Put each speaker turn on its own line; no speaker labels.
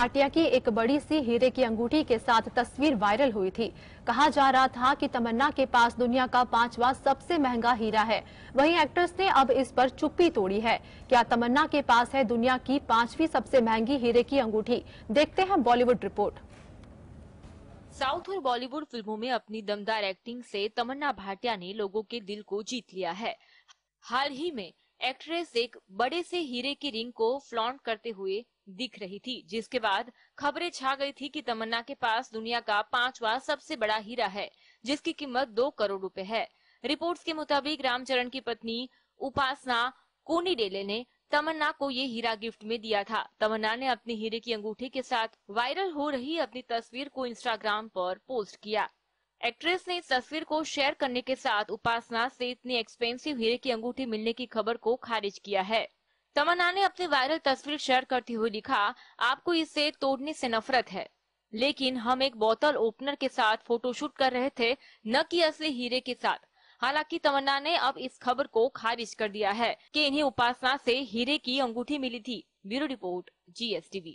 भाटिया की एक बड़ी सी हीरे की अंगूठी के साथ तस्वीर वायरल हुई थी कहा जा रहा था कि तमन्ना के पास दुनिया का पांचवा सबसे महंगा हीरा है वहीं एक्ट्रेस ने अब इस पर चुप्पी तोड़ी है क्या तमन्ना के पास है दुनिया की पांचवी सबसे महंगी हीरे की अंगूठी देखते हैं बॉलीवुड रिपोर्ट
साउथ और बॉलीवुड फिल्मों में अपनी दमदार एक्टिंग ऐसी तमन्ना भाटिया ने लोगो के दिल को जीत लिया है हाल ही में एक्ट्रेस एक बड़े से हीरे की रिंग को फ्लॉन्ट करते हुए दिख रही थी जिसके बाद खबरें छा गई थी कि तमन्ना के पास दुनिया का पांचवा सबसे बड़ा हीरा है जिसकी कीमत दो करोड़ रुपए है रिपोर्ट्स के मुताबिक रामचरण की पत्नी उपासना कोनी डेले ने तमन्ना को ये हीरा गिफ्ट में दिया था तमन्ना ने अपने हीरे की अंगूठी के साथ वायरल हो रही अपनी तस्वीर को इंस्टाग्राम पर पोस्ट किया एक्ट्रेस ने इस तस्वीर को शेयर करने के साथ उपासना से इतनी एक्सपेंसिव हीरे की अंगूठी मिलने की खबर को खारिज किया है तमन्ना ने अपनी वायरल तस्वीर शेयर करते हुए लिखा आपको इसे तोड़ने से नफरत है लेकिन हम एक बोतल ओपनर के साथ फोटोशूट कर रहे थे न कि असली हीरे के साथ हालांकि तमन्ना ने अब इस खबर को खारिज कर दिया है कि इन्हें उपासना से हीरे की अंगूठी मिली थी ब्यूरो रिपोर्ट जी